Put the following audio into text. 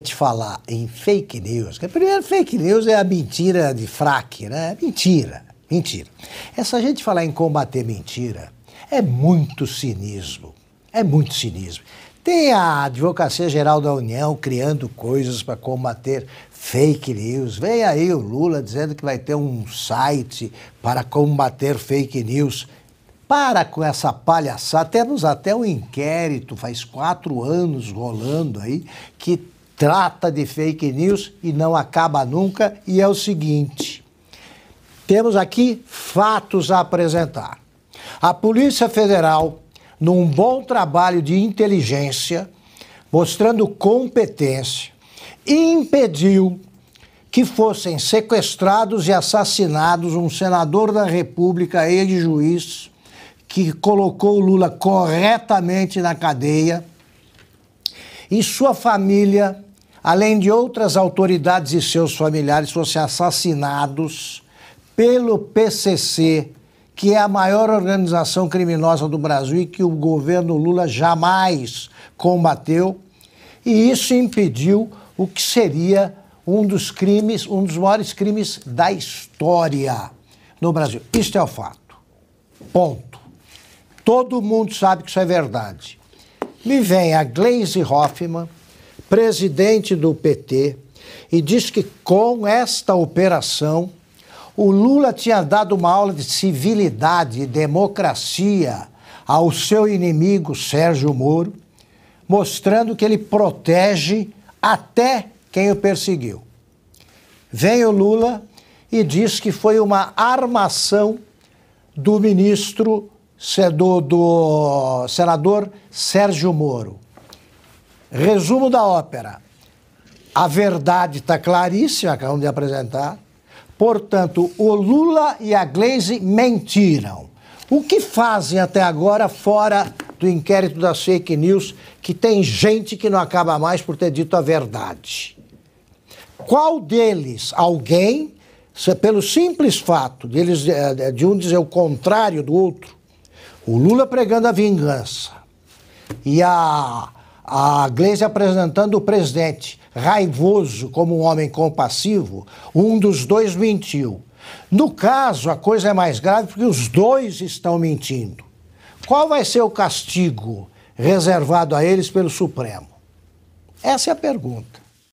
gente falar em fake news, que primeiro fake news é a mentira de fraque, né? É mentira, mentira. Essa gente falar em combater mentira é muito cinismo, é muito cinismo. Tem a Advocacia Geral da União criando coisas para combater fake news. Vem aí o Lula dizendo que vai ter um site para combater fake news. Para com essa palhaçada. Temos até um inquérito, faz quatro anos rolando aí, que trata de fake news e não acaba nunca, e é o seguinte: temos aqui fatos a apresentar. A Polícia Federal, num bom trabalho de inteligência, mostrando competência, impediu que fossem sequestrados e assassinados um senador da República, ex-juiz, que colocou Lula corretamente na cadeia, e sua família além de outras autoridades e seus familiares, fossem assassinados pelo PCC, que é a maior organização criminosa do Brasil e que o governo Lula jamais combateu. E isso impediu o que seria um dos crimes, um dos maiores crimes da história no Brasil. Isto é o fato. Ponto. Todo mundo sabe que isso é verdade. Me vem a Glaze Hoffman, presidente do PT, e diz que com esta operação o Lula tinha dado uma aula de civilidade e democracia ao seu inimigo Sérgio Moro, mostrando que ele protege até quem o perseguiu. Vem o Lula e diz que foi uma armação do ministro do, do senador Sérgio Moro. Resumo da ópera. A verdade está claríssima, acabamos de apresentar. Portanto, o Lula e a Glaze mentiram. O que fazem até agora, fora do inquérito da fake news, que tem gente que não acaba mais por ter dito a verdade? Qual deles, alguém, é pelo simples fato de, eles, eh, de um dizer o contrário do outro, o Lula pregando a vingança e a a Gleisi apresentando o presidente raivoso como um homem compassivo, um dos dois mentiu. No caso, a coisa é mais grave porque os dois estão mentindo. Qual vai ser o castigo reservado a eles pelo Supremo? Essa é a pergunta.